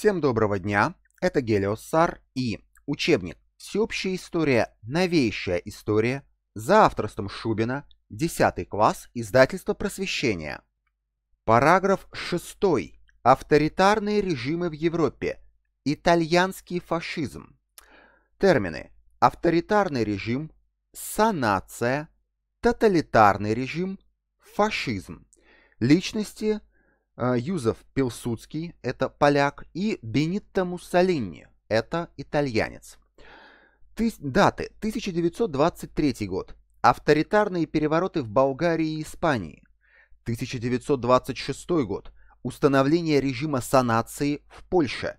Всем доброго дня, это Гелиос Сар и учебник «Всеобщая история. Новейшая история» за авторством Шубина, 10 класс, издательство «Просвещение». Параграф 6. Авторитарные режимы в Европе. Итальянский фашизм. Термины. Авторитарный режим, санация, тоталитарный режим, фашизм. Личности – а, Юзеф Пилсудский, это поляк, и Бенитто Муссолини, это итальянец. Ты, даты 1923 год. Авторитарные перевороты в Болгарии и Испании. 1926 год. Установление режима санации в Польше.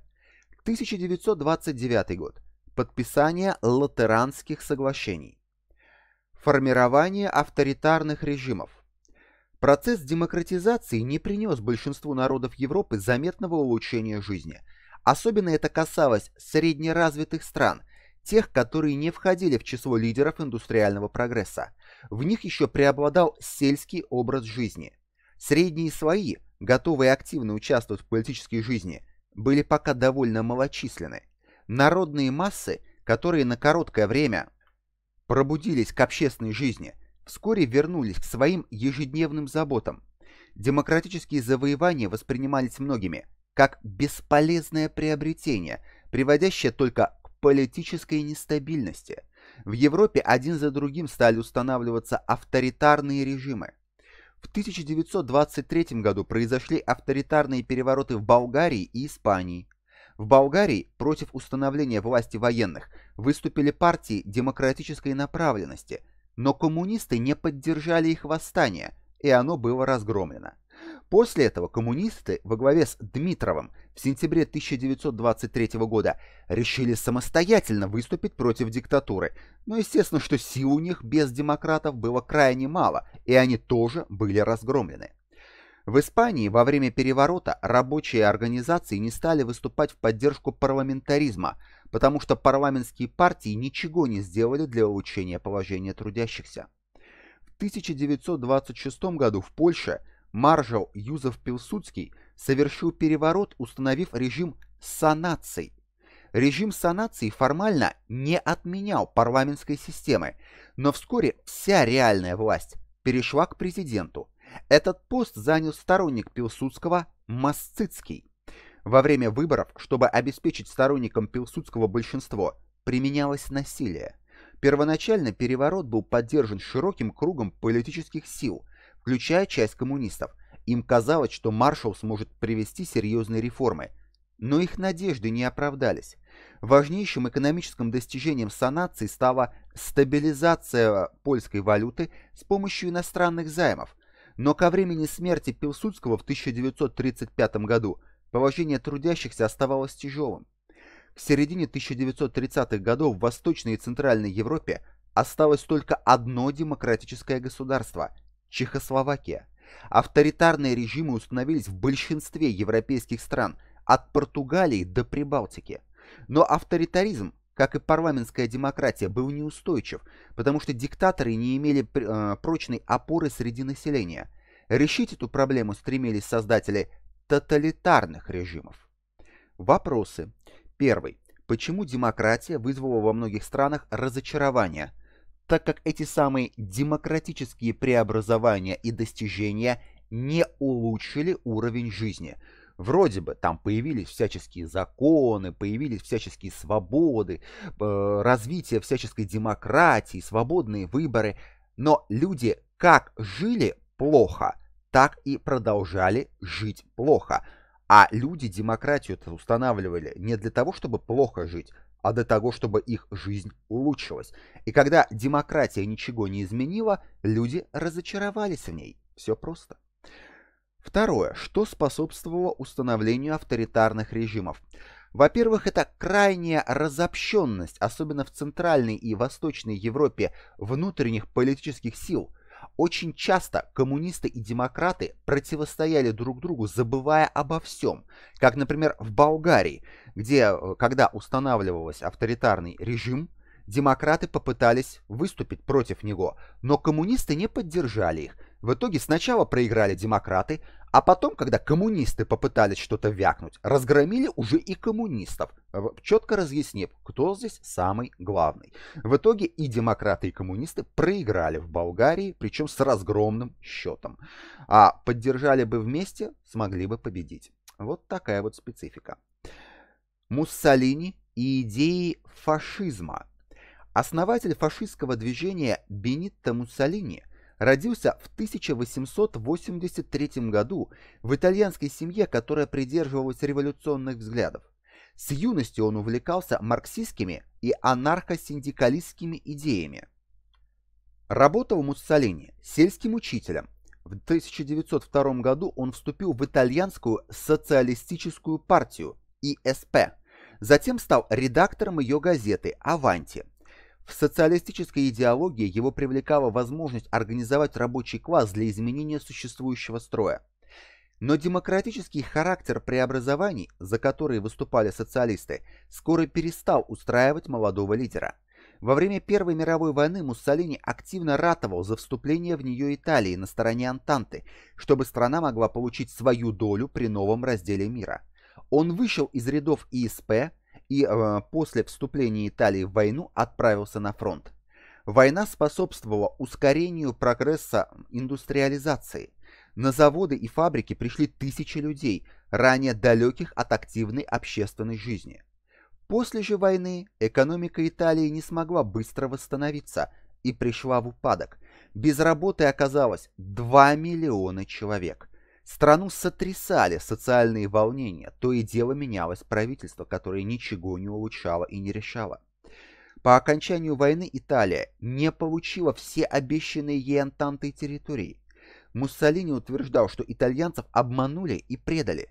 1929 год. Подписание латеранских соглашений. Формирование авторитарных режимов. Процесс демократизации не принес большинству народов Европы заметного улучшения жизни. Особенно это касалось среднеразвитых стран, тех, которые не входили в число лидеров индустриального прогресса. В них еще преобладал сельский образ жизни. Средние слои, готовые активно участвовать в политической жизни, были пока довольно малочисленны. Народные массы, которые на короткое время пробудились к общественной жизни – вскоре вернулись к своим ежедневным заботам. Демократические завоевания воспринимались многими как бесполезное приобретение, приводящее только к политической нестабильности. В Европе один за другим стали устанавливаться авторитарные режимы. В 1923 году произошли авторитарные перевороты в Болгарии и Испании. В Болгарии против установления власти военных выступили партии демократической направленности – но коммунисты не поддержали их восстание, и оно было разгромлено. После этого коммунисты во главе с Дмитровым в сентябре 1923 года решили самостоятельно выступить против диктатуры, но естественно, что сил у них без демократов было крайне мало, и они тоже были разгромлены. В Испании во время переворота рабочие организации не стали выступать в поддержку парламентаризма, потому что парламентские партии ничего не сделали для улучшения положения трудящихся. В 1926 году в Польше маршал Юзеф Пилсудский совершил переворот, установив режим санаций. Режим санации формально не отменял парламентской системы, но вскоре вся реальная власть перешла к президенту. Этот пост занял сторонник Пилсудского Масцицкий. Во время выборов, чтобы обеспечить сторонникам Пилсудского большинство, применялось насилие. Первоначально переворот был поддержан широким кругом политических сил, включая часть коммунистов. Им казалось, что маршал сможет привести серьезные реформы, но их надежды не оправдались. Важнейшим экономическим достижением санации стала стабилизация польской валюты с помощью иностранных займов, но ко времени смерти Пилсудского в 1935 году – Положение трудящихся оставалось тяжелым. К середине 1930-х годов в Восточной и Центральной Европе осталось только одно демократическое государство – Чехословакия. Авторитарные режимы установились в большинстве европейских стран, от Португалии до Прибалтики. Но авторитаризм, как и парламентская демократия, был неустойчив, потому что диктаторы не имели э, прочной опоры среди населения. Решить эту проблему стремились создатели тоталитарных режимов. Вопросы. Первый. Почему демократия вызвала во многих странах разочарование, так как эти самые демократические преобразования и достижения не улучшили уровень жизни? Вроде бы там появились всяческие законы, появились всяческие свободы, э, развитие всяческой демократии, свободные выборы, но люди как жили плохо, так и продолжали жить плохо. А люди демократию устанавливали не для того, чтобы плохо жить, а для того, чтобы их жизнь улучшилась. И когда демократия ничего не изменила, люди разочаровались в ней. Все просто. Второе. Что способствовало установлению авторитарных режимов? Во-первых, это крайняя разобщенность, особенно в Центральной и Восточной Европе, внутренних политических сил – очень часто коммунисты и демократы противостояли друг другу, забывая обо всем, как, например, в Болгарии, где, э, когда устанавливался авторитарный режим, демократы попытались выступить против него, но коммунисты не поддержали их. В итоге сначала проиграли демократы, а потом, когда коммунисты попытались что-то вякнуть, разгромили уже и коммунистов, э, четко разъяснив, кто здесь самый главный. В итоге и демократы, и коммунисты проиграли в Болгарии, причем с разгромным счетом. А поддержали бы вместе, смогли бы победить. Вот такая вот специфика. Муссолини и идеи фашизма. Основатель фашистского движения Бенитто Муссолини – родился в 1883 году в итальянской семье, которая придерживалась революционных взглядов. С юности он увлекался марксистскими и анархосиндикалистскими идеями. Работал Муссолини сельским учителем. В 1902 году он вступил в итальянскую социалистическую партию ИСП. Затем стал редактором ее газеты «Аванти». В социалистической идеологии его привлекала возможность организовать рабочий класс для изменения существующего строя. Но демократический характер преобразований, за которые выступали социалисты, скоро перестал устраивать молодого лидера. Во время Первой мировой войны Муссолини активно ратовал за вступление в нее Италии на стороне Антанты, чтобы страна могла получить свою долю при новом разделе мира. Он вышел из рядов ИСП, и э, после вступления Италии в войну отправился на фронт. Война способствовала ускорению прогресса индустриализации. На заводы и фабрики пришли тысячи людей, ранее далеких от активной общественной жизни. После же войны экономика Италии не смогла быстро восстановиться и пришла в упадок. Без работы оказалось 2 миллиона человек. Страну сотрясали социальные волнения, то и дело менялось правительство, которое ничего не улучшало и не решало. По окончанию войны Италия не получила все обещанные ей Антантой территории. Муссолини утверждал, что итальянцев обманули и предали.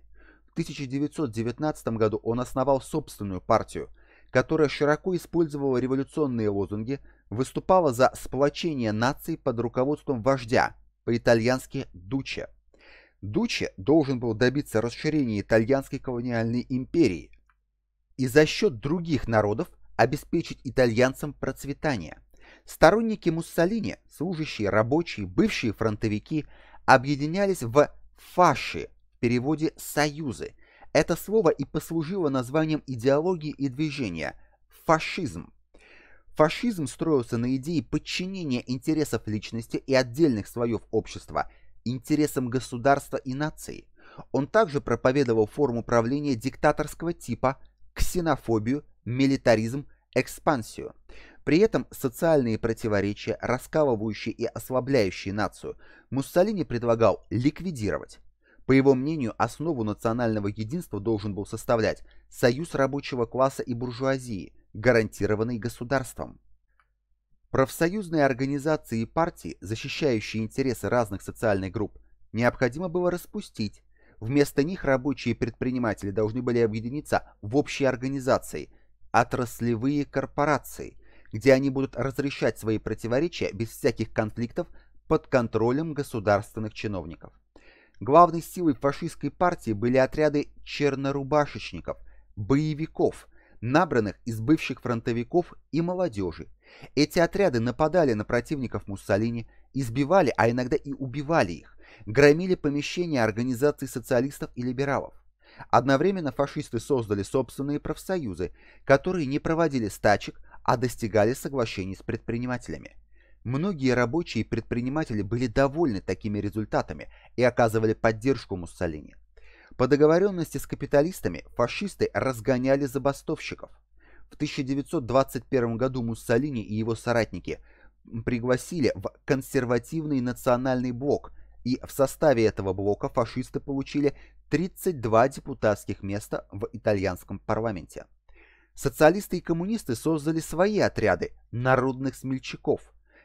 В 1919 году он основал собственную партию, которая широко использовала революционные лозунги, выступала за сплочение наций под руководством вождя, по-итальянски «дуче», Дуче должен был добиться расширения итальянской колониальной империи и за счет других народов обеспечить итальянцам процветание. Сторонники Муссолини, служащие, рабочие, бывшие фронтовики, объединялись в «фаши» в переводе «союзы». Это слово и послужило названием идеологии и движения – фашизм. Фашизм строился на идее подчинения интересов личности и отдельных слоев общества – интересам государства и нации. Он также проповедовал форму правления диктаторского типа, ксенофобию, милитаризм, экспансию. При этом социальные противоречия, раскалывающие и ослабляющие нацию, Муссолини предлагал ликвидировать. По его мнению, основу национального единства должен был составлять союз рабочего класса и буржуазии, гарантированный государством. Профсоюзные организации и партии, защищающие интересы разных социальных групп, необходимо было распустить. Вместо них рабочие и предприниматели должны были объединиться в общие организации, отраслевые корпорации, где они будут разрешать свои противоречия без всяких конфликтов под контролем государственных чиновников. Главной силой фашистской партии были отряды чернорубашечников, боевиков, набранных из бывших фронтовиков и молодежи, эти отряды нападали на противников Муссолини, избивали, а иногда и убивали их, громили помещения организаций социалистов и либералов. Одновременно фашисты создали собственные профсоюзы, которые не проводили стачек, а достигали соглашений с предпринимателями. Многие рабочие и предприниматели были довольны такими результатами и оказывали поддержку Муссолини. По договоренности с капиталистами фашисты разгоняли забастовщиков. В 1921 году Муссолини и его соратники пригласили в консервативный национальный блок, и в составе этого блока фашисты получили 32 депутатских места в итальянском парламенте. Социалисты и коммунисты создали свои отряды народных смельчаков,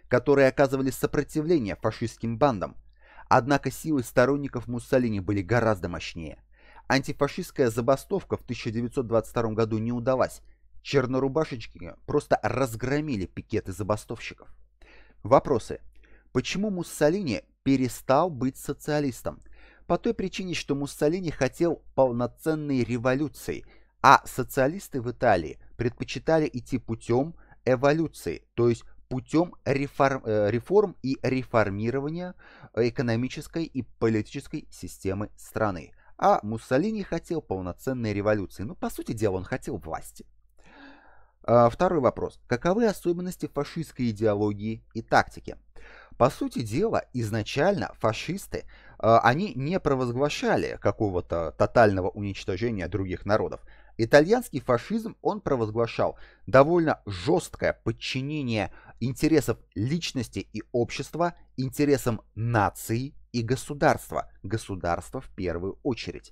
которые оказывали сопротивление фашистским бандам. Однако силы сторонников Муссолини были гораздо мощнее. Антифашистская забастовка в 1922 году не удалась, Чернорубашечки просто разгромили пикеты забастовщиков. Вопросы. Почему Муссолини перестал быть социалистом? По той причине, что Муссолини хотел полноценной революции, а социалисты в Италии предпочитали идти путем эволюции, то есть путем реформ, э, реформ и реформирования экономической и политической системы страны. А Муссолини хотел полноценной революции. Ну, по сути дела, он хотел власти. А, второй вопрос. Каковы особенности фашистской идеологии и тактики? По сути дела, изначально фашисты, а, они не провозглашали какого-то тотального уничтожения других народов. Итальянский фашизм, он провозглашал довольно жесткое подчинение интересов личности и общества интересам нации и государства. государства в первую очередь.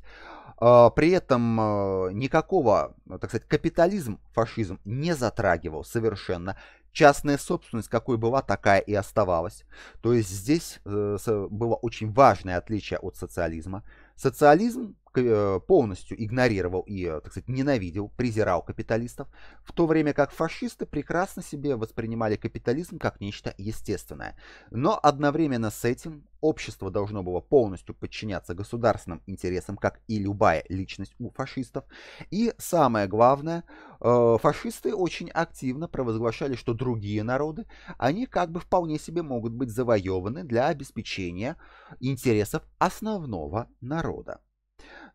А, при этом а, никакого, так сказать, капитализм, фашизм не затрагивал совершенно. Частная собственность, какой была, такая и оставалась. То есть здесь э, было очень важное отличие от социализма. Социализм Э, полностью игнорировал и, э, так сказать, ненавидел, презирал капиталистов, в то время как фашисты прекрасно себе воспринимали капитализм как нечто естественное. Но одновременно с этим общество должно было полностью подчиняться государственным интересам, как и любая личность у фашистов. И самое главное, э, фашисты очень активно провозглашали, что другие народы, они как бы вполне себе могут быть завоеваны для обеспечения интересов основного народа.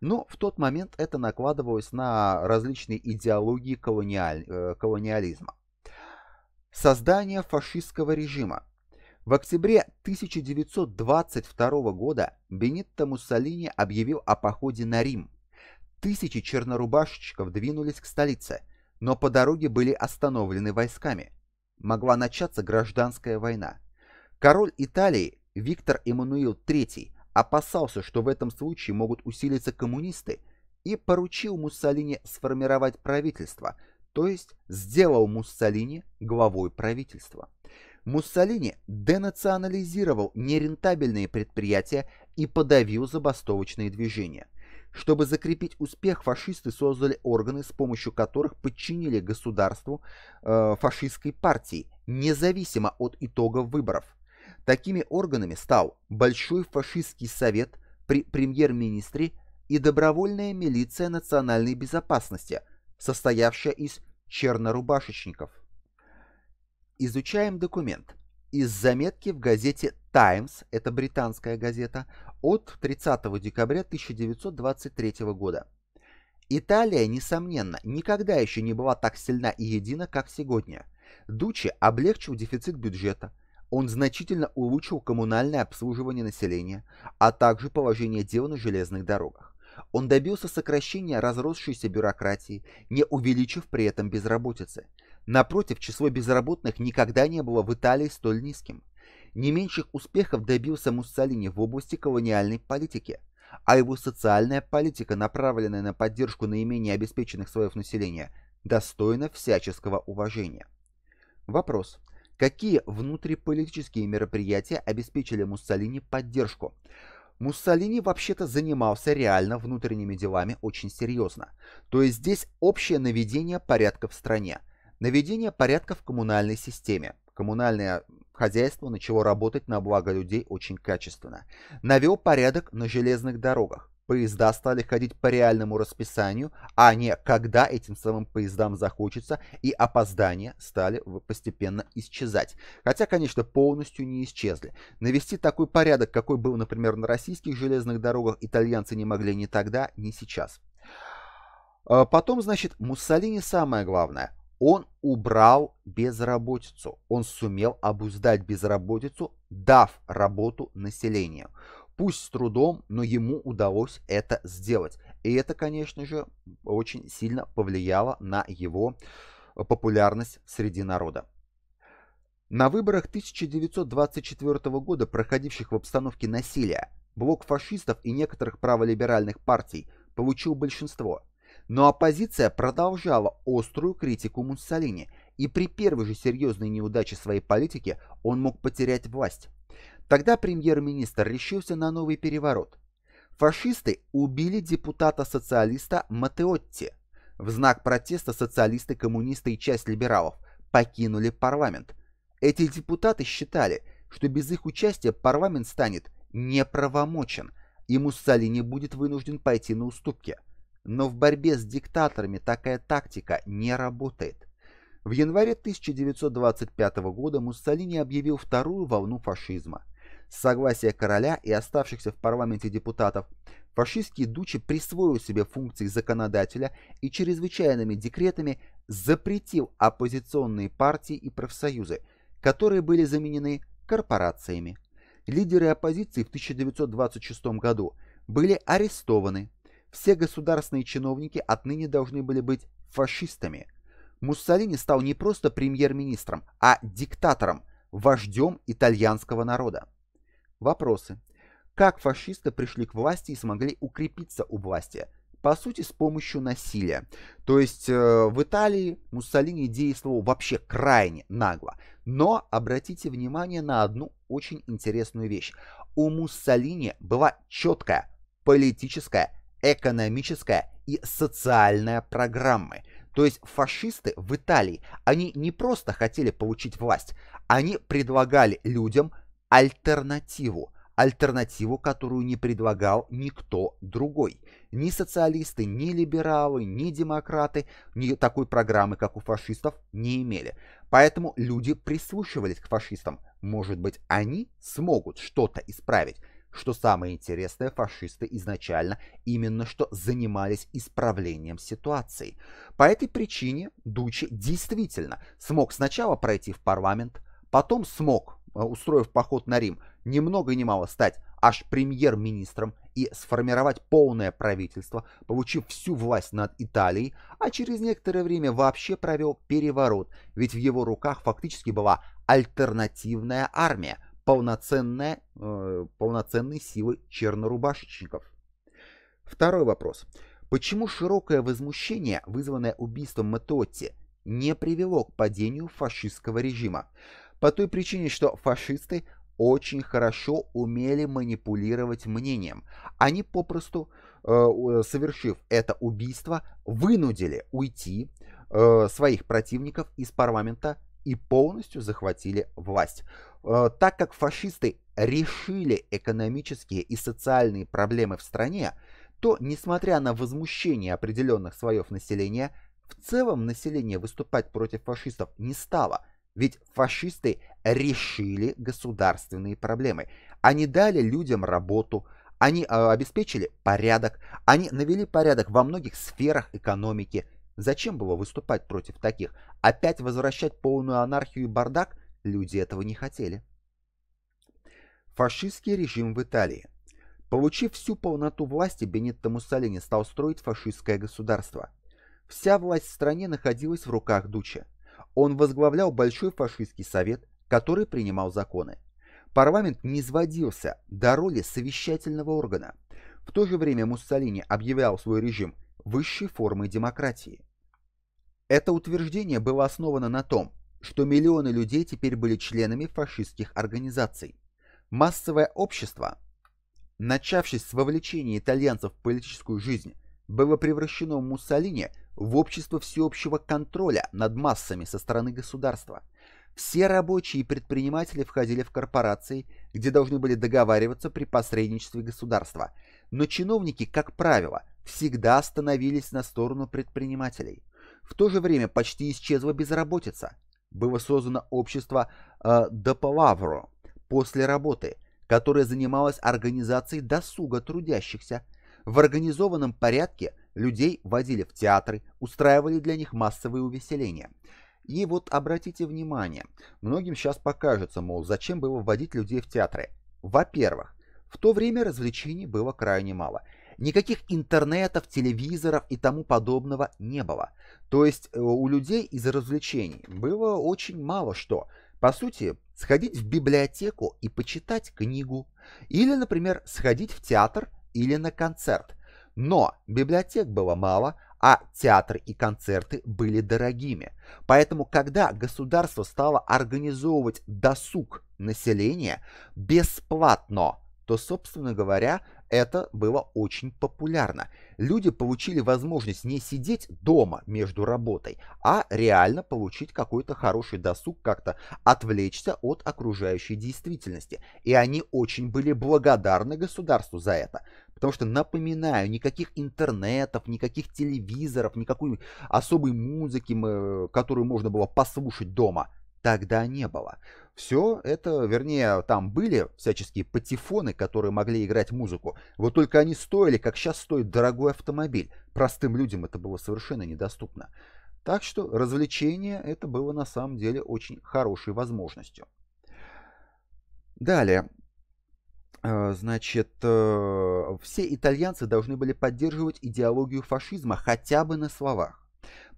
Но в тот момент это накладывалось на различные идеологии колониаль... Э, колониализма. Создание фашистского режима. В октябре 1922 года Бенитто Муссолини объявил о походе на Рим. Тысячи чернорубашечков двинулись к столице, но по дороге были остановлены войсками. Могла начаться гражданская война. Король Италии Виктор Эммануил III опасался, что в этом случае могут усилиться коммунисты, и поручил Муссолини сформировать правительство, то есть сделал Муссолини главой правительства. Муссолини денационализировал нерентабельные предприятия и подавил забастовочные движения. Чтобы закрепить успех, фашисты создали органы, с помощью которых подчинили государству э, фашистской партии, независимо от итогов выборов – Такими органами стал Большой фашистский совет при премьер-министре и добровольная милиция национальной безопасности, состоявшая из чернорубашечников. Изучаем документ. Из заметки в газете Times, это британская газета — от 30 декабря 1923 года. Италия, несомненно, никогда еще не была так сильна и едина, как сегодня. Дучи облегчил дефицит бюджета, он значительно улучшил коммунальное обслуживание населения, а также положение дел на железных дорогах. Он добился сокращения разросшейся бюрократии, не увеличив при этом безработицы. Напротив, число безработных никогда не было в Италии столь низким. Не меньших успехов добился Муссолини в области колониальной политики, а его социальная политика, направленная на поддержку наименее обеспеченных слоев населения, достойна всяческого уважения. Вопрос. Какие внутриполитические мероприятия обеспечили Муссолини поддержку? Муссолини вообще-то занимался реально внутренними делами очень серьезно. То есть здесь общее наведение порядка в стране. Наведение порядка в коммунальной системе. Коммунальное хозяйство начало работать на благо людей очень качественно. Навел порядок на железных дорогах. Поезда стали ходить по реальному расписанию, а не когда этим самым поездам захочется, и опоздания стали постепенно исчезать. Хотя, конечно, полностью не исчезли. Навести такой порядок, какой был, например, на российских железных дорогах, итальянцы не могли ни тогда, ни сейчас. А потом, значит, Муссолини самое главное. Он убрал безработицу. Он сумел обуздать безработицу, дав работу населению. Пусть с трудом, но ему удалось это сделать. И это, конечно же, очень сильно повлияло на его э, популярность среди народа. На выборах 1924 года, проходивших в обстановке насилия, блок фашистов и некоторых праволиберальных партий получил большинство. Но оппозиция продолжала острую критику Муссолини, и при первой же серьезной неудаче своей политики он мог потерять власть. Тогда премьер-министр решился на новый переворот. Фашисты убили депутата-социалиста Матеотти. В знак протеста социалисты, коммунисты и часть либералов покинули парламент. Эти депутаты считали, что без их участия парламент станет неправомочен, и Муссолини будет вынужден пойти на уступки. Но в борьбе с диктаторами такая тактика не работает. В январе 1925 года Муссолини объявил вторую волну фашизма – с согласия короля и оставшихся в парламенте депутатов, фашистские дучи присвоил себе функции законодателя и чрезвычайными декретами запретил оппозиционные партии и профсоюзы, которые были заменены корпорациями. Лидеры оппозиции в 1926 году были арестованы. Все государственные чиновники отныне должны были быть фашистами. Муссолини стал не просто премьер-министром, а диктатором, вождем итальянского народа. Вопросы. Как фашисты пришли к власти и смогли укрепиться у власти? По сути, с помощью насилия. То есть э, в Италии Муссолини действовал вообще крайне нагло. Но обратите внимание на одну очень интересную вещь. У Муссолини была четкая политическая, экономическая и социальная программы. То есть фашисты в Италии, они не просто хотели получить власть, они предлагали людям альтернативу, альтернативу, которую не предлагал никто другой. Ни социалисты, ни либералы, ни демократы, ни такой программы, как у фашистов, не имели. Поэтому люди прислушивались к фашистам. Может быть, они смогут что-то исправить. Что самое интересное, фашисты изначально именно что занимались исправлением ситуации. По этой причине Дучи действительно смог сначала пройти в парламент, потом смог а, устроив поход на Рим, ни много ни мало стать аж премьер-министром и сформировать полное правительство, получив всю власть над Италией, а через некоторое время вообще провел переворот, ведь в его руках фактически была альтернативная армия, полноценная, э, полноценной силы чернорубашечников. Второй вопрос. Почему широкое возмущение, вызванное убийством Матотти, не привело к падению фашистского режима? по той причине, что фашисты очень хорошо умели манипулировать мнением. Они попросту, э, э, совершив это убийство, вынудили уйти э, своих противников из парламента и полностью захватили власть. Э, так как фашисты решили экономические и социальные проблемы в стране, то, несмотря на возмущение определенных слоев населения, в целом население выступать против фашистов не стало – ведь фашисты решили государственные проблемы. Они дали людям работу, они а, обеспечили порядок, они навели порядок во многих сферах экономики. Зачем было выступать против таких? Опять возвращать полную анархию и бардак? Люди этого не хотели. Фашистский режим в Италии. Получив всю полноту власти, Бенитто Муссолини стал строить фашистское государство. Вся власть в стране находилась в руках Дуча. Он возглавлял Большой фашистский совет, который принимал законы. Парламент не изводился до роли совещательного органа. В то же время Муссолини объявлял свой режим высшей формой демократии. Это утверждение было основано на том, что миллионы людей теперь были членами фашистских организаций. Массовое общество, начавшись с вовлечения итальянцев в политическую жизнь, было превращено Муссолини в общество всеобщего контроля над массами со стороны государства. Все рабочие и предприниматели входили в корпорации, где должны были договариваться при посредничестве государства. Но чиновники, как правило, всегда становились на сторону предпринимателей. В то же время почти исчезла безработица. Было создано общество э, после работы, которое занималось организацией досуга трудящихся. В организованном порядке Людей водили в театры, устраивали для них массовые увеселения. И вот обратите внимание, многим сейчас покажется, мол, зачем было вводить людей в театры. Во-первых, в то время развлечений было крайне мало. Никаких интернетов, телевизоров и тому подобного не было. То есть э, у людей из развлечений было очень мало что. По сути, сходить в библиотеку и почитать книгу. Или, например, сходить в театр или на концерт. Но библиотек было мало, а театры и концерты были дорогими. Поэтому, когда государство стало организовывать досуг населения бесплатно, то, собственно говоря, это было очень популярно. Люди получили возможность не сидеть дома между работой, а реально получить какой-то хороший досуг, как-то отвлечься от окружающей действительности. И они очень были благодарны государству за это. Потому что, напоминаю, никаких интернетов, никаких телевизоров, никакой особой музыки, э, которую можно было послушать дома – тогда не было. Все это, вернее, там были всяческие патефоны, которые могли играть музыку. Вот только они стоили, как сейчас стоит дорогой автомобиль. Простым людям это было совершенно недоступно. Так что развлечение это было на самом деле очень хорошей возможностью. Далее. А, значит, э, все итальянцы должны были поддерживать идеологию фашизма хотя бы на словах.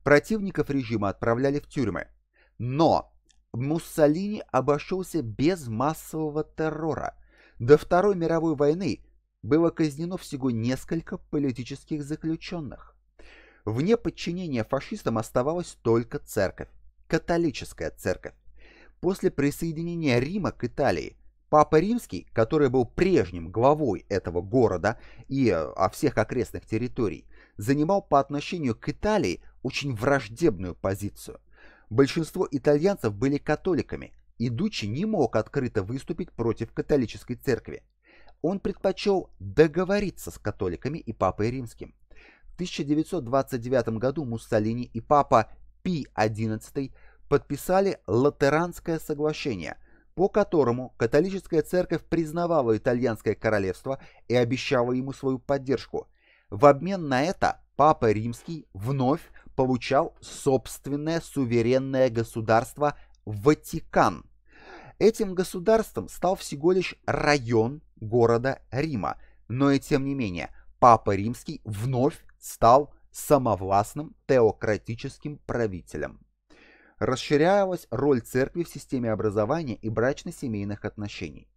Противников режима отправляли в тюрьмы. Но Муссолини обошелся без массового террора. До Второй мировой войны было казнено всего несколько политических заключенных. Вне подчинения фашистам оставалась только церковь, католическая церковь. После присоединения Рима к Италии Папа Римский, который был прежним главой этого города и э, о всех окрестных территорий, занимал по отношению к Италии очень враждебную позицию – Большинство итальянцев были католиками, и Дуччи не мог открыто выступить против католической церкви. Он предпочел договориться с католиками и папой римским. В 1929 году Муссолини и папа Пи XI подписали Латеранское соглашение, по которому католическая церковь признавала итальянское королевство и обещала ему свою поддержку. В обмен на это Папа Римский вновь получал собственное суверенное государство Ватикан. Этим государством стал всего лишь район города Рима, но и тем не менее Папа Римский вновь стал самовластным теократическим правителем. Расширялась роль церкви в системе образования и брачно-семейных отношений.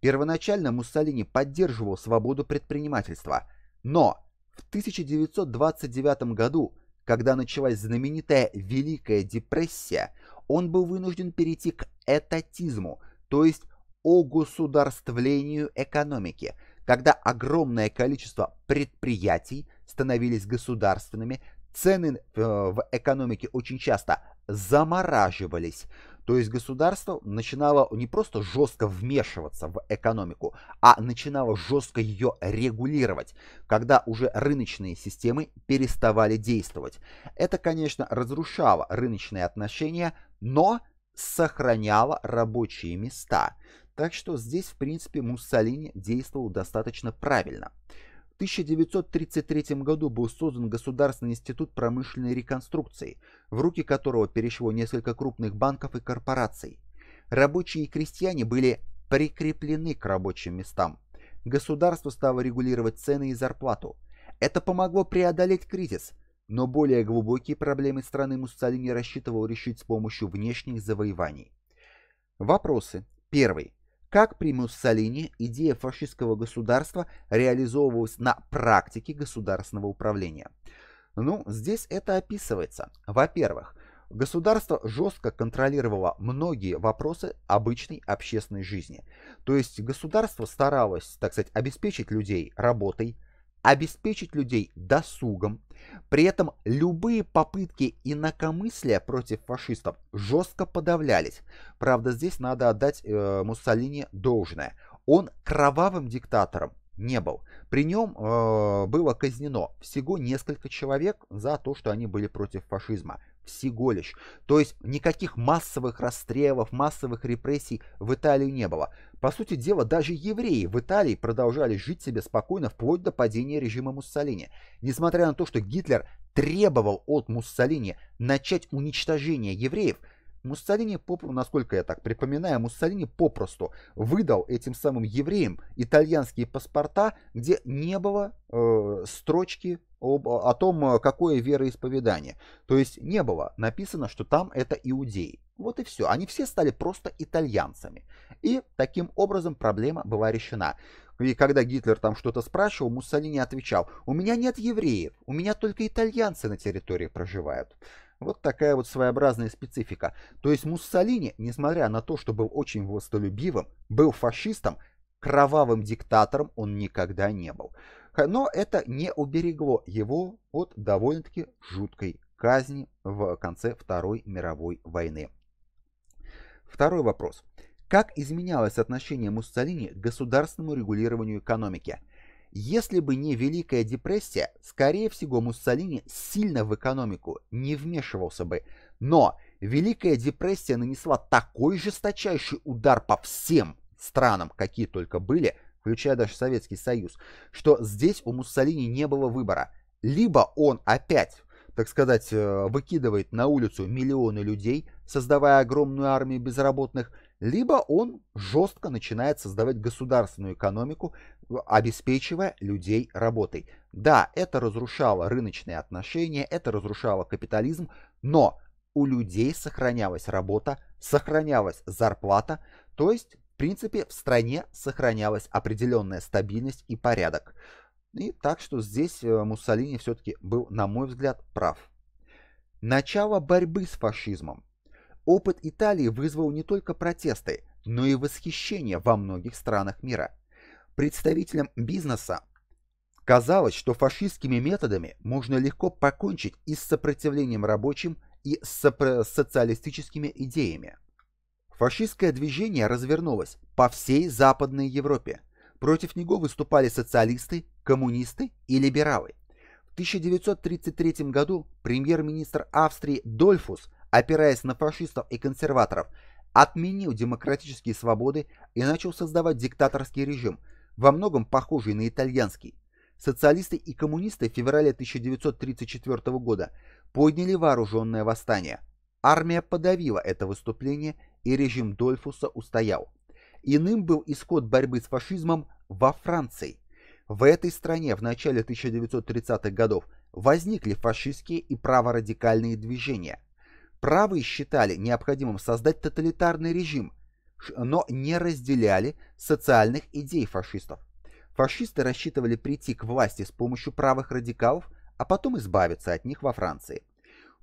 Первоначально Муссолини поддерживал свободу предпринимательства, но в 1929 году когда началась знаменитая Великая депрессия, он был вынужден перейти к этатизму, то есть о государствлению экономики, когда огромное количество предприятий становились государственными, цены э, в экономике очень часто замораживались, то есть государство начинало не просто жестко вмешиваться в экономику, а начинало жестко ее регулировать, когда уже рыночные системы переставали действовать. Это, конечно, разрушало рыночные отношения, но сохраняло рабочие места. Так что здесь, в принципе, Муссолини действовал достаточно правильно. В 1933 году был создан Государственный институт промышленной реконструкции, в руки которого перешло несколько крупных банков и корпораций. Рабочие и крестьяне были прикреплены к рабочим местам. Государство стало регулировать цены и зарплату. Это помогло преодолеть кризис, но более глубокие проблемы страны Муссолини рассчитывал решить с помощью внешних завоеваний. Вопросы. Первый. Как при Муссолини идея фашистского государства реализовывалась на практике государственного управления? Ну, здесь это описывается. Во-первых, Государство жестко контролировало многие вопросы обычной общественной жизни. То есть государство старалось, так сказать, обеспечить людей работой, обеспечить людей досугом. При этом любые попытки инакомыслия против фашистов жестко подавлялись. Правда, здесь надо отдать э, Муссолини должное. Он кровавым диктатором не был. При нем э, было казнено всего несколько человек за то, что они были против фашизма. Всего лишь. То есть никаких массовых расстрелов, массовых репрессий в Италии не было. По сути дела, даже евреи в Италии продолжали жить себе спокойно вплоть до падения режима Муссолини. Несмотря на то, что Гитлер требовал от Муссолини начать уничтожение евреев – Муссолини, поп... насколько я так припоминаю, Муссолини попросту выдал этим самым евреям итальянские паспорта, где не было э, строчки об, о том, какое вероисповедание. То есть не было написано, что там это иудеи. Вот и все. Они все стали просто итальянцами. И таким образом проблема была решена. И когда Гитлер там что-то спрашивал, Муссолини отвечал, у меня нет евреев, у меня только итальянцы на территории проживают. Вот такая вот своеобразная специфика. То есть Муссолини, несмотря на то, что был очень властолюбивым, был фашистом, кровавым диктатором он никогда не был. Но это не уберегло его от довольно-таки жуткой казни в конце Второй мировой войны. Второй вопрос. Как изменялось отношение Муссолини к государственному регулированию экономики? Если бы не Великая депрессия, скорее всего Муссолини сильно в экономику не вмешивался бы. Но Великая депрессия нанесла такой жесточайший удар по всем странам, какие только были, включая даже Советский Союз, что здесь у Муссолини не было выбора. Либо он опять, так сказать, э, выкидывает на улицу миллионы людей, создавая огромную армию безработных, либо он жестко начинает создавать государственную экономику, обеспечивая людей работой. Да, это разрушало рыночные отношения, это разрушало капитализм, но у людей сохранялась работа, сохранялась зарплата, то есть, в принципе, в стране сохранялась определенная стабильность и порядок. И так что здесь э, Муссолини все-таки был, на мой взгляд, прав. Начало борьбы с фашизмом. Опыт Италии вызвал не только протесты, но и восхищение во многих странах мира – Представителям бизнеса казалось, что фашистскими методами можно легко покончить и с сопротивлением рабочим, и с социалистическими идеями. Фашистское движение развернулось по всей Западной Европе. Против него выступали социалисты, коммунисты и либералы. В 1933 году премьер-министр Австрии Дольфус, опираясь на фашистов и консерваторов, отменил демократические свободы и начал создавать диктаторский режим – во многом похожий на итальянский, социалисты и коммунисты в феврале 1934 года подняли вооруженное восстание. Армия подавила это выступление, и режим Дольфуса устоял. Иным был исход борьбы с фашизмом во Франции. В этой стране в начале 1930-х годов возникли фашистские и праворадикальные движения. Правые считали необходимым создать тоталитарный режим, но не разделяли социальных идей фашистов. Фашисты рассчитывали прийти к власти с помощью правых радикалов, а потом избавиться от них во Франции.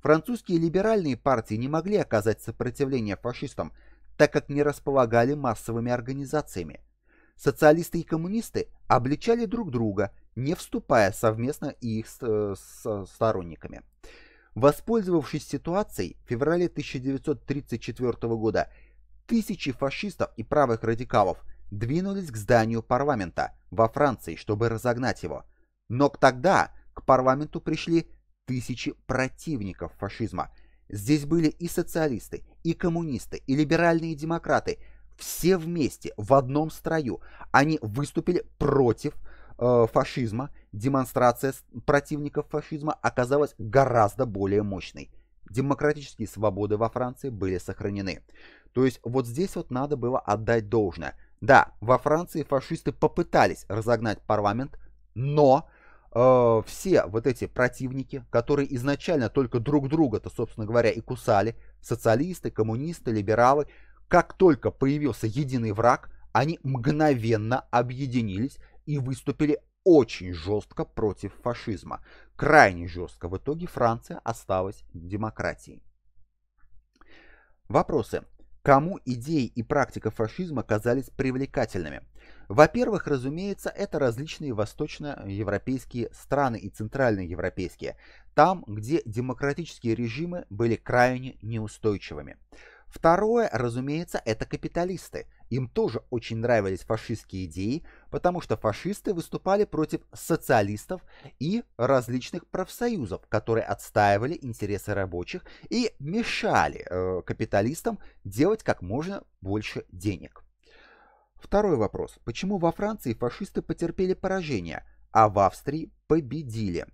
Французские либеральные партии не могли оказать сопротивление фашистам, так как не располагали массовыми организациями. Социалисты и коммунисты обличали друг друга, не вступая совместно и их с, э, с сторонниками. Воспользовавшись ситуацией, в феврале 1934 года Тысячи фашистов и правых радикалов двинулись к зданию парламента во Франции, чтобы разогнать его. Но тогда к парламенту пришли тысячи противников фашизма. Здесь были и социалисты, и коммунисты, и либеральные демократы. Все вместе, в одном строю. Они выступили против э, фашизма. Демонстрация противников фашизма оказалась гораздо более мощной. Демократические свободы во Франции были сохранены. То есть вот здесь вот надо было отдать должное. Да, во Франции фашисты попытались разогнать парламент, но э, все вот эти противники, которые изначально только друг друга-то, собственно говоря, и кусали, социалисты, коммунисты, либералы, как только появился единый враг, они мгновенно объединились и выступили очень жестко против фашизма. Крайне жестко. В итоге Франция осталась демократией. Вопросы. Кому идеи и практика фашизма казались привлекательными? Во-первых, разумеется, это различные восточноевропейские страны и центральноевропейские, там, где демократические режимы были крайне неустойчивыми. Второе, разумеется, это капиталисты. Им тоже очень нравились фашистские идеи, потому что фашисты выступали против социалистов и различных профсоюзов, которые отстаивали интересы рабочих и мешали э, капиталистам делать как можно больше денег. Второй вопрос. Почему во Франции фашисты потерпели поражение, а в Австрии победили?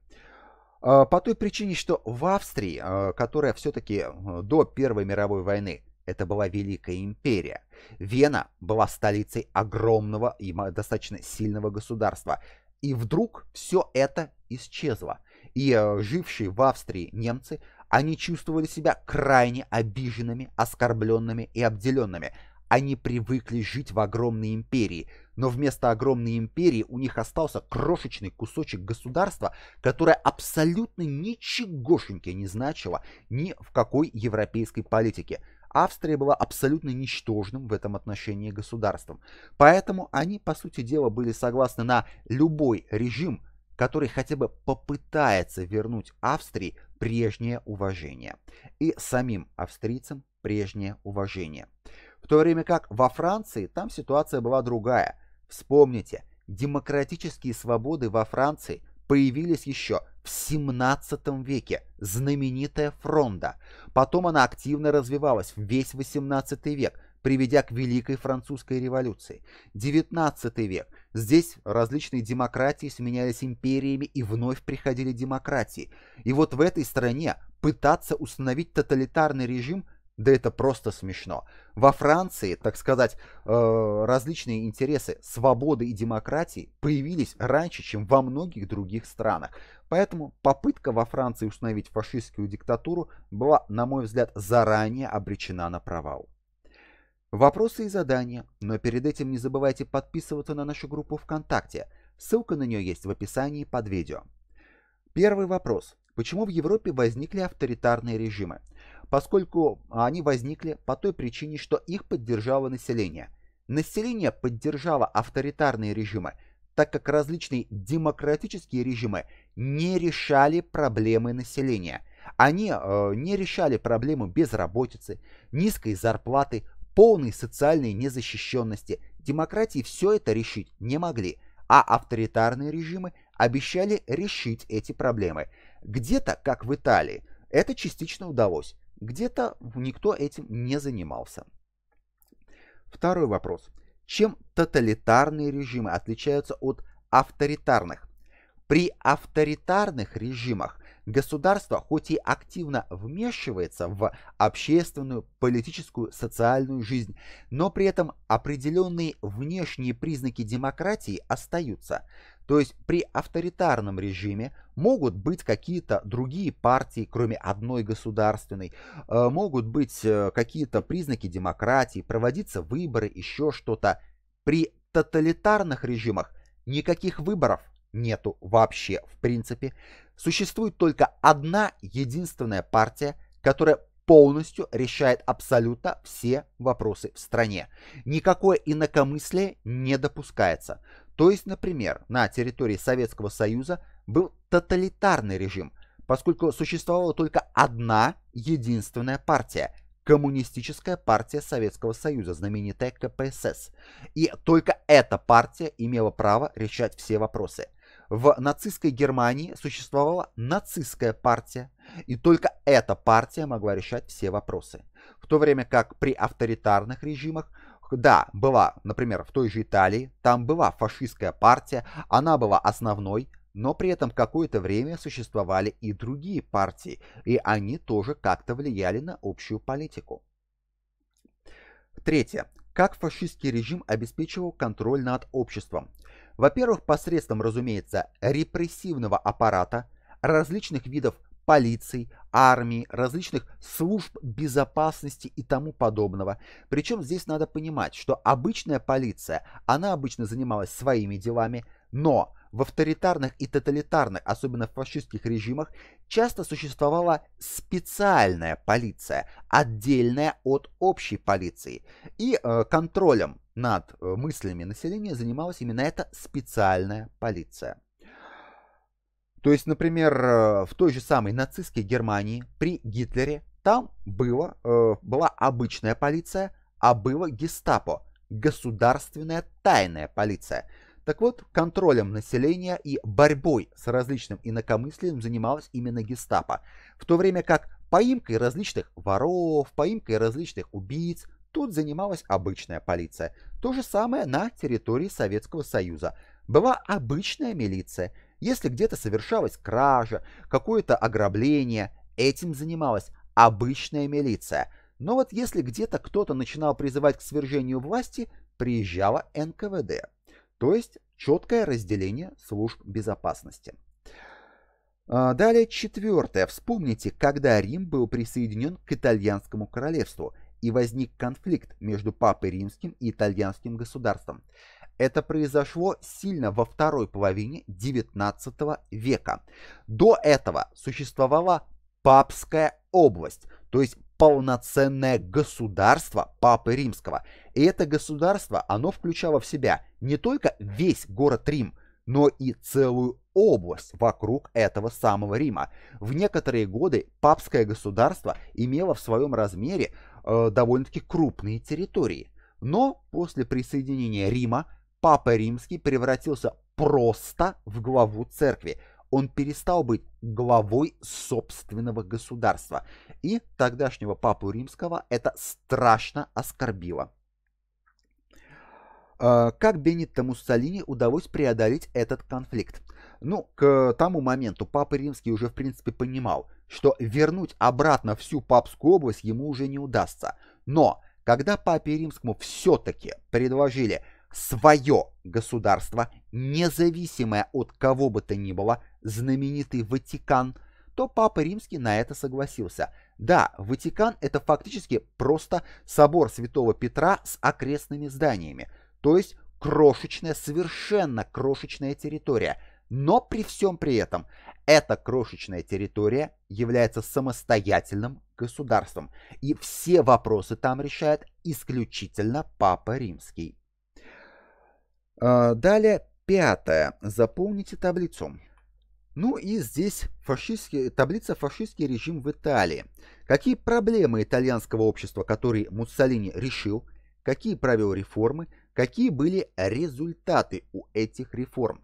А, по той причине, что в Австрии, а, которая все-таки а, до Первой мировой войны, это была Великая империя. Вена была столицей огромного и достаточно сильного государства. И вдруг все это исчезло. И жившие в Австрии немцы, они чувствовали себя крайне обиженными, оскорбленными и обделенными – они привыкли жить в огромной империи, но вместо огромной империи у них остался крошечный кусочек государства, которое абсолютно ничегошеньки не значило ни в какой европейской политике. Австрия была абсолютно ничтожным в этом отношении государством. Поэтому они, по сути дела, были согласны на любой режим, который хотя бы попытается вернуть Австрии прежнее уважение. И самим австрийцам прежнее уважение. В то время как во Франции там ситуация была другая. Вспомните, демократические свободы во Франции появились еще в 17 веке, знаменитая Фронда. Потом она активно развивалась в весь 18 век, приведя к Великой Французской революции. 19 век. Здесь различные демократии сменялись империями и вновь приходили демократии. И вот в этой стране пытаться установить тоталитарный режим да это просто смешно. Во Франции, так сказать, э, различные интересы свободы и демократии появились раньше, чем во многих других странах. Поэтому попытка во Франции установить фашистскую диктатуру была, на мой взгляд, заранее обречена на провал. Вопросы и задания, но перед этим не забывайте подписываться на нашу группу ВКонтакте. Ссылка на нее есть в описании под видео. Первый вопрос. Почему в Европе возникли авторитарные режимы? поскольку они возникли по той причине, что их поддержало население. Население поддержало авторитарные режимы, так как различные демократические режимы не решали проблемы населения. Они э, не решали проблему безработицы, низкой зарплаты, полной социальной незащищенности. Демократии все это решить не могли, а авторитарные режимы обещали решить эти проблемы. Где-то, как в Италии, это частично удалось. Где-то никто этим не занимался. Второй вопрос. Чем тоталитарные режимы отличаются от авторитарных? При авторитарных режимах государство хоть и активно вмешивается в общественную, политическую, социальную жизнь, но при этом определенные внешние признаки демократии остаются. То есть при авторитарном режиме могут быть какие-то другие партии, кроме одной государственной, э, могут быть э, какие-то признаки демократии, проводиться выборы, еще что-то. При тоталитарных режимах никаких выборов нету вообще в принципе. Существует только одна единственная партия, которая полностью решает абсолютно все вопросы в стране. Никакое инакомыслие не допускается. То есть, например, на территории Советского Союза был тоталитарный режим, поскольку существовала только одна единственная партия – Коммунистическая партия Советского Союза, знаменитая КПСС. И только эта партия имела право решать все вопросы. В нацистской Германии существовала нацистская партия, и только эта партия могла решать все вопросы. В то время как при авторитарных режимах да, была, например, в той же Италии, там была фашистская партия, она была основной, но при этом какое-то время существовали и другие партии, и они тоже как-то влияли на общую политику. Третье. Как фашистский режим обеспечивал контроль над обществом? Во-первых, посредством, разумеется, репрессивного аппарата, различных видов полиции, армии, различных служб безопасности и тому подобного. Причем здесь надо понимать, что обычная полиция, она обычно занималась своими делами, но в авторитарных и тоталитарных, особенно в фашистских режимах, часто существовала специальная полиция, отдельная от общей полиции. И э, контролем над э, мыслями населения занималась именно эта специальная полиция. То есть, например, э, в той же самой нацистской Германии при Гитлере там было, э, была обычная полиция, а было гестапо, государственная тайная полиция. Так вот, контролем населения и борьбой с различным инакомыслием занималась именно гестапо, в то время как поимкой различных воров, поимкой различных убийц тут занималась обычная полиция. То же самое на территории Советского Союза. Была обычная милиция, если где-то совершалась кража, какое-то ограбление, этим занималась обычная милиция. Но вот если где-то кто-то начинал призывать к свержению власти, приезжала НКВД. То есть четкое разделение служб безопасности. А, далее четвертое. Вспомните, когда Рим был присоединен к итальянскому королевству и возник конфликт между папой римским и итальянским государством. Это произошло сильно во второй половине XIX века. До этого существовала папская область, то есть полноценное государство Папы Римского. И это государство, оно включало в себя не только весь город Рим, но и целую область вокруг этого самого Рима. В некоторые годы папское государство имело в своем размере э, довольно-таки крупные территории. Но после присоединения Рима Папа Римский превратился просто в главу церкви. Он перестал быть главой собственного государства. И тогдашнего папу Римского это страшно оскорбило. А, как Бенитто Муссолини удалось преодолеть этот конфликт? Ну, к тому моменту папа Римский уже в принципе понимал, что вернуть обратно всю папскую область ему уже не удастся. Но когда папе Римскому все-таки предложили свое государство, независимое от кого бы то ни было, знаменитый Ватикан, то Папа Римский на это согласился. Да, Ватикан это фактически просто собор Святого Петра с окрестными зданиями, то есть крошечная, совершенно крошечная территория. Но при всем при этом эта крошечная территория является самостоятельным государством, и все вопросы там решает исключительно Папа Римский. А, далее, пятое. Заполните таблицу. Ну и здесь фашистский, таблица «Фашистский режим в Италии». Какие проблемы итальянского общества, которые Муссолини решил, какие правила реформы, какие были результаты у этих реформ.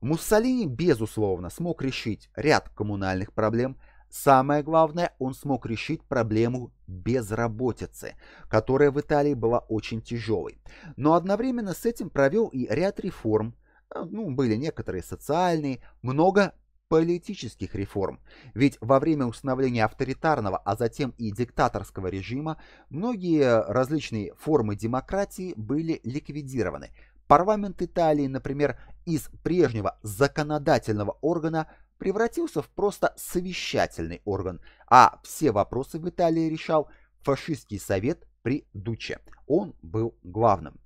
Муссолини, безусловно, смог решить ряд коммунальных проблем, Самое главное, он смог решить проблему безработицы, которая в Италии была очень тяжелой. Но одновременно с этим провел и ряд реформ, э, ну, были некоторые социальные, много политических реформ. Ведь во время установления авторитарного, а затем и диктаторского режима, многие различные формы демократии были ликвидированы. Парламент Италии, например, из прежнего законодательного органа – превратился в просто совещательный орган, а все вопросы в Италии решал фашистский совет при Дуче. Он был главным.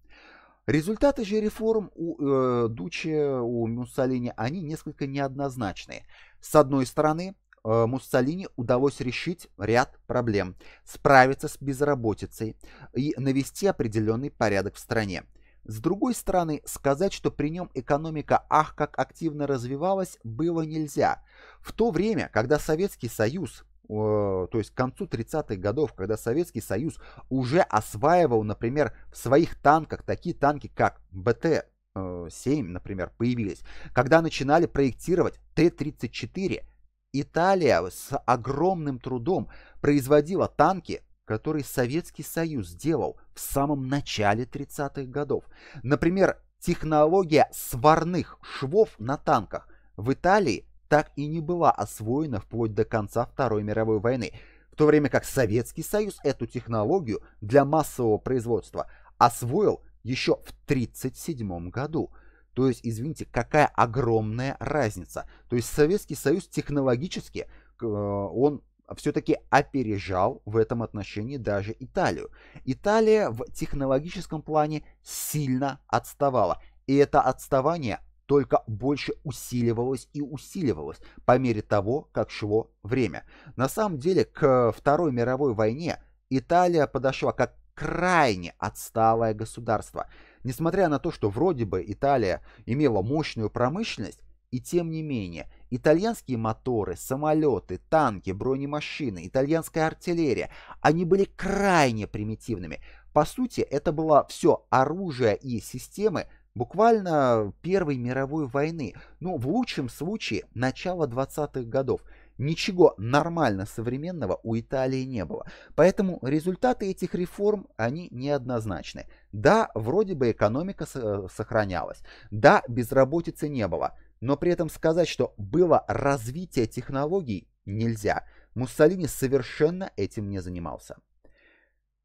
Результаты же реформ у э, Дуче, у Муссолини, они несколько неоднозначные. С одной стороны, э, Муссолини удалось решить ряд проблем, справиться с безработицей и навести определенный порядок в стране. С другой стороны, сказать, что при нем экономика ах как активно развивалась, было нельзя. В то время, когда Советский Союз э, то есть к концу 30-х годов, когда Советский Союз уже осваивал, например, в своих танках такие танки, как БТ-7, э, например, появились, когда начинали проектировать Т-34, Италия с огромным трудом производила танки который Советский Союз сделал в самом начале 30-х годов. Например, технология сварных швов на танках в Италии так и не была освоена вплоть до конца Второй мировой войны, в то время как Советский Союз эту технологию для массового производства освоил еще в 1937 году. То есть, извините, какая огромная разница. То есть Советский Союз технологически, э, он а все-таки опережал в этом отношении даже Италию. Италия в технологическом плане сильно отставала, и это отставание только больше усиливалось и усиливалось по мере того, как шло время. На самом деле к Второй мировой войне Италия подошла как крайне отсталое государство. Несмотря на то, что вроде бы Италия имела мощную промышленность, и тем не менее – Итальянские моторы, самолеты, танки, бронемашины, итальянская артиллерия, они были крайне примитивными. По сути, это было все оружие и системы буквально Первой мировой войны, ну, в лучшем случае, начало 20-х годов. Ничего нормально современного у Италии не было. Поэтому результаты этих реформ, они неоднозначны. Да, вроде бы экономика э, сохранялась. Да, безработицы не было. Но при этом сказать, что было развитие технологий, нельзя. Муссолини совершенно этим не занимался.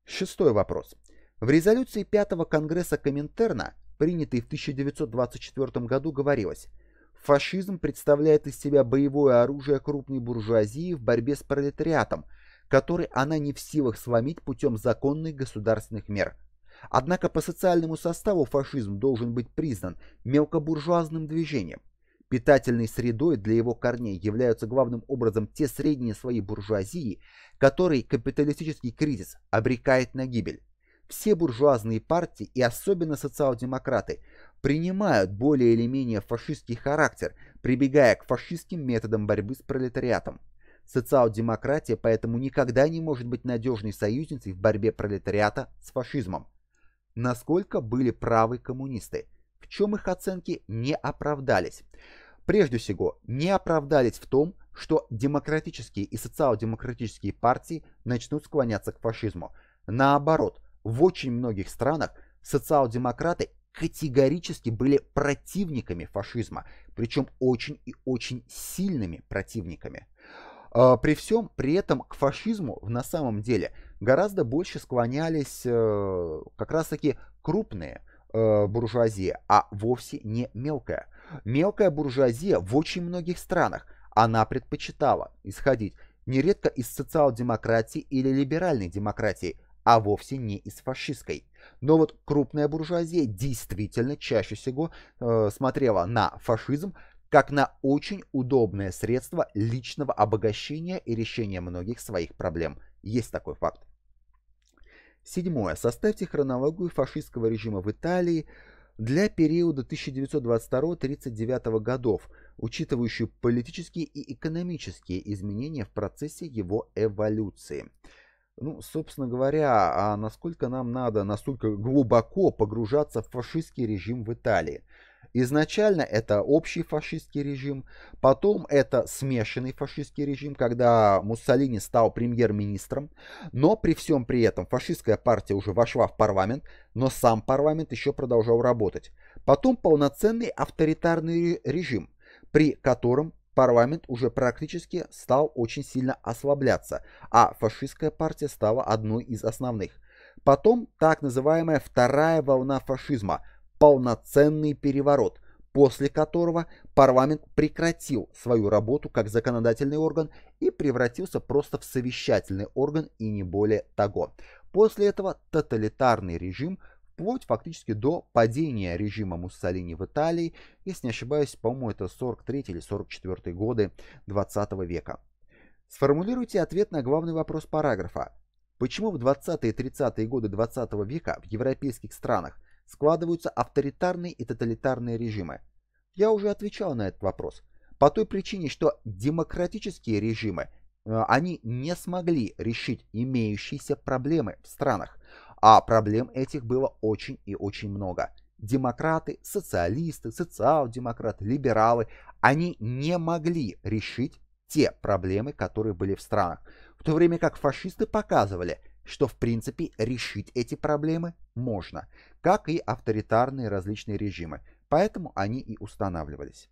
Шестой вопрос. В резолюции Пятого Конгресса Коминтерна, принятой в 1924 году, говорилось «Фашизм представляет из себя боевое оружие крупной буржуазии в борьбе с пролетариатом, который она не в силах сломить путем законных государственных мер». Однако по социальному составу фашизм должен быть признан мелкобуржуазным движением – Питательной средой для его корней являются главным образом те средние слои буржуазии, которые капиталистический кризис обрекает на гибель. Все буржуазные партии и особенно социал-демократы принимают более или менее фашистский характер, прибегая к фашистским методам борьбы с пролетариатом. Социал-демократия поэтому никогда не может быть надежной союзницей в борьбе пролетариата с фашизмом. Насколько были правы коммунисты – в чем их оценки не оправдались? Прежде всего, не оправдались в том, что демократические и социал-демократические партии начнут склоняться к фашизму. Наоборот, в очень многих странах социал-демократы категорически были противниками фашизма, причем очень и очень сильными противниками. А, при всем при этом к фашизму на самом деле гораздо больше склонялись э, как раз таки крупные э, буржуазия, а вовсе не мелкая. Мелкая буржуазия в очень многих странах, она предпочитала исходить нередко из социал-демократии или либеральной демократии, а вовсе не из фашистской. Но вот крупная буржуазия действительно чаще всего э, смотрела на фашизм как на очень удобное средство личного обогащения и решения многих своих проблем. Есть такой факт. Седьмое. Составьте хронологию фашистского режима в Италии для периода 1922-1939 годов, учитывающую политические и экономические изменения в процессе его эволюции. Ну, собственно говоря, а насколько нам надо настолько глубоко погружаться в фашистский режим в Италии – Изначально это общий фашистский режим, потом это смешанный фашистский режим, когда Муссолини стал премьер-министром, но при всем при этом фашистская партия уже вошла в парламент, но сам парламент еще продолжал работать. Потом полноценный авторитарный режим, при котором парламент уже практически стал очень сильно ослабляться, а фашистская партия стала одной из основных. Потом так называемая вторая волна фашизма – полноценный переворот, после которого парламент прекратил свою работу как законодательный орган и превратился просто в совещательный орган и не более того. После этого тоталитарный режим вплоть фактически до падения режима Муссолини в Италии, если не ошибаюсь, по-моему, это 43 или 44 годы 20 века. Сформулируйте ответ на главный вопрос параграфа. Почему в 20-е и 30-е годы 20 века в европейских странах складываются авторитарные и тоталитарные режимы? Я уже отвечал на этот вопрос. По той причине, что демократические режимы, э, они не смогли решить имеющиеся проблемы в странах, а проблем этих было очень и очень много. Демократы, социалисты, социал-демократы, либералы, они не могли решить те проблемы, которые были в странах. В то время как фашисты показывали – что в принципе решить эти проблемы можно, как и авторитарные различные режимы, поэтому они и устанавливались.